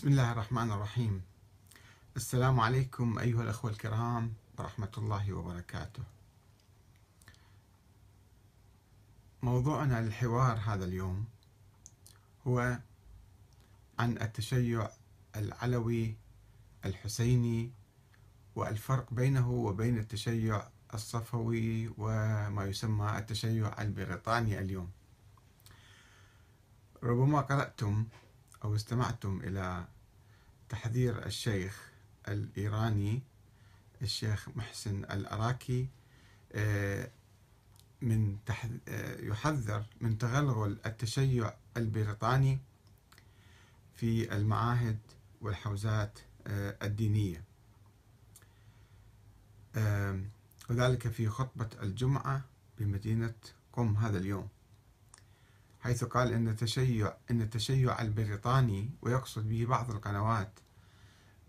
بسم الله الرحمن الرحيم السلام عليكم أيها الأخوة الكرام ورحمة الله وبركاته موضوعنا للحوار هذا اليوم هو عن التشيع العلوي الحسيني والفرق بينه وبين التشيع الصفوي وما يسمى التشيع البريطاني اليوم ربما قرأتم أو استمعتم إلى تحذير الشيخ الإيراني الشيخ محسن الأراكي آه، من آه، يحذر من تغلغل التشيع البريطاني في المعاهد والحوزات آه، الدينية وذلك في خطبة الجمعة بمدينة قم هذا اليوم حيث قال أن التشيع أن التشيع البريطاني ويقصد به بعض القنوات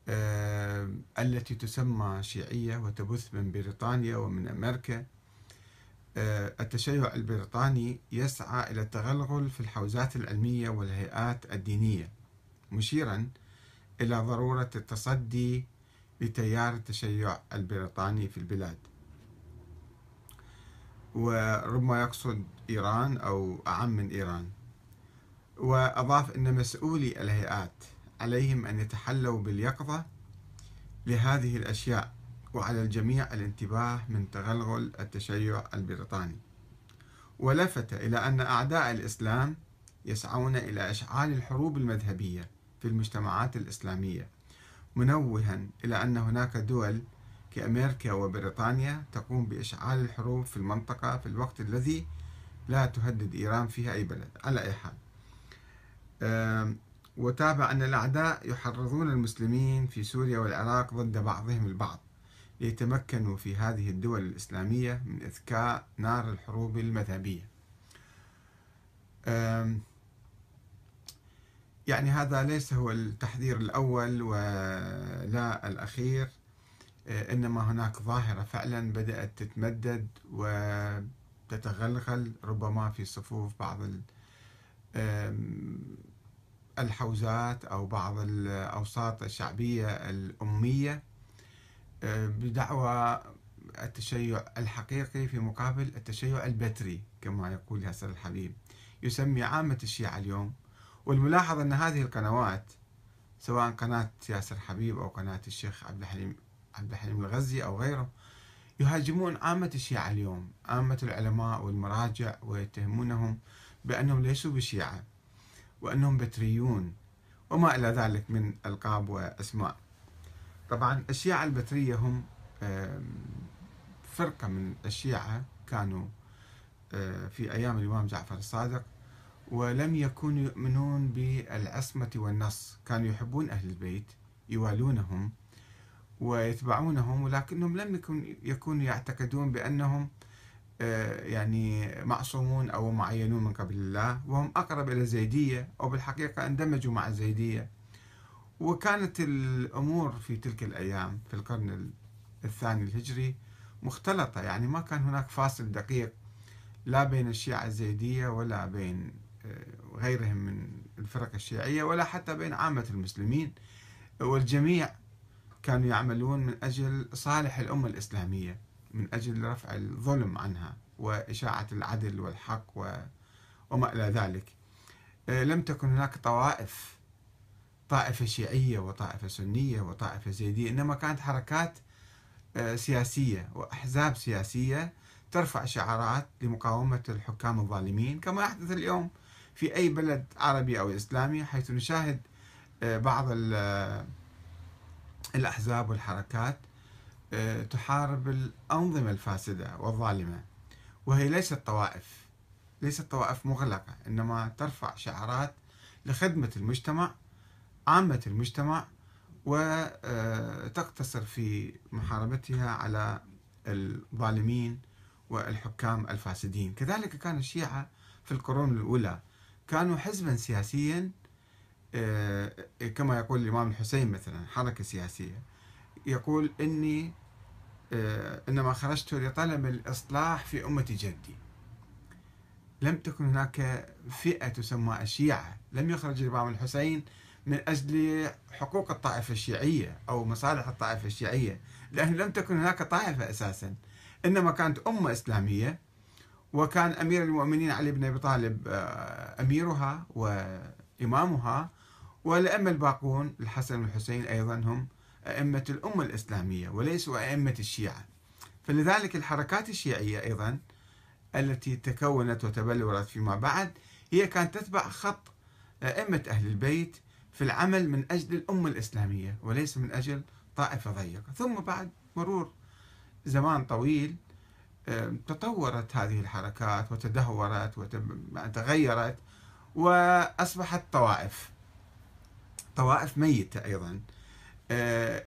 آه، التي تسمى شيعية وتبث من بريطانيا ومن أمريكا آه، التشيع البريطاني يسعى إلى التغلغل في الحوزات العلمية والهيئات الدينية مشيرا إلى ضرورة التصدي لتيار التشيع البريطاني في البلاد وربما يقصد إيران أو أعم من إيران وأضاف أن مسؤولي الهيئات عليهم أن يتحلوا باليقظة لهذه الأشياء وعلى الجميع الانتباه من تغلغل التشيع البريطاني ولفت إلى أن أعداء الإسلام يسعون إلى إشعال الحروب المذهبية في المجتمعات الإسلامية منوها إلى أن هناك دول كأمريكا وبريطانيا تقوم بإشعال الحروب في المنطقة في الوقت الذي لا تهدد إيران فيها أي بلد على أي حال وتابع أن الأعداء يحرضون المسلمين في سوريا والعراق ضد بعضهم البعض ليتمكنوا في هذه الدول الإسلامية من إذكاء نار الحروب المذهبية يعني هذا ليس هو التحذير الأول ولا الأخير آه، إنما هناك ظاهرة فعلا بدأت تتمدد وتتغلغل ربما في صفوف بعض الحوزات أو بعض الأوساط الشعبية الأمية آه، بدعوى التشيع الحقيقي في مقابل التشيع البتري كما يقول ياسر الحبيب يسمي عامة الشيعة اليوم والملاحظ أن هذه القنوات سواء قناة ياسر حبيب أو قناة الشيخ عبد الحليم عبد الحليم الغزي أو غيره يهاجمون عامة الشيعة اليوم عامة العلماء والمراجع ويتهمونهم بأنهم ليسوا بشيعة وأنهم بتريون وما إلى ذلك من ألقاب وأسماء طبعا الشيعة البترية هم فرقة من الشيعة كانوا في أيام الإمام جعفر الصادق ولم يكونوا يؤمنون بالعصمة والنص كانوا يحبون أهل البيت يوالونهم ويتبعونهم ولكنهم لم يكن يكونوا يعتقدون بأنهم آه، يعني معصومون أو معينون من قبل الله وهم أقرب إلى الزيدية أو بالحقيقة اندمجوا مع الزيدية وكانت الأمور في تلك الأيام في القرن الثاني الهجري مختلطة يعني ما كان هناك فاصل دقيق لا بين الشيعة الزيدية ولا بين آه، غيرهم من الفرق الشيعية ولا حتى بين عامة المسلمين والجميع كانوا يعملون من أجل صالح الأمة الإسلامية من أجل رفع الظلم عنها وإشاعة العدل والحق وما إلى ذلك آه، لم تكن هناك طوائف طائفة شيعية وطائفة سنية وطائفة زيدية إنما كانت حركات آه، سياسية وأحزاب سياسية ترفع شعارات لمقاومة الحكام الظالمين كما يحدث اليوم في أي بلد عربي أو إسلامي حيث نشاهد آه، بعض الأحزاب والحركات آه، تحارب الأنظمة الفاسدة والظالمة وهي ليست طوائف ليست طوائف مغلقة إنما ترفع شعارات لخدمة المجتمع عامة المجتمع وتقتصر آه، في محاربتها على الظالمين والحكام الفاسدين كذلك كان الشيعة في القرون الأولى كانوا حزبا سياسيا آه، آه، كما يقول الإمام الحسين مثلا حركة سياسية يقول إني آه، إنما خرجت لطلب الإصلاح في أمة جدي لم تكن هناك فئة تسمى الشيعة لم يخرج الإمام الحسين من أجل حقوق الطائفة الشيعية أو مصالح الطائفة الشيعية لأن لم تكن هناك طائفة أساسا إنما كانت أمة إسلامية وكان أمير المؤمنين علي بن أبي طالب أميرها وإمامها والأئمة الباقون الحسن والحسين أيضا هم أئمة الأمة الإسلامية وليسوا أئمة الشيعة فلذلك الحركات الشيعية أيضا التي تكونت وتبلورت فيما بعد هي كانت تتبع خط أئمة أهل البيت في العمل من أجل الأمة الإسلامية وليس من أجل طائفة ضيقة ثم بعد مرور زمان طويل تطورت هذه الحركات وتدهورت وتغيرت وأصبحت طوائف طوائف ميتة أيضا آه،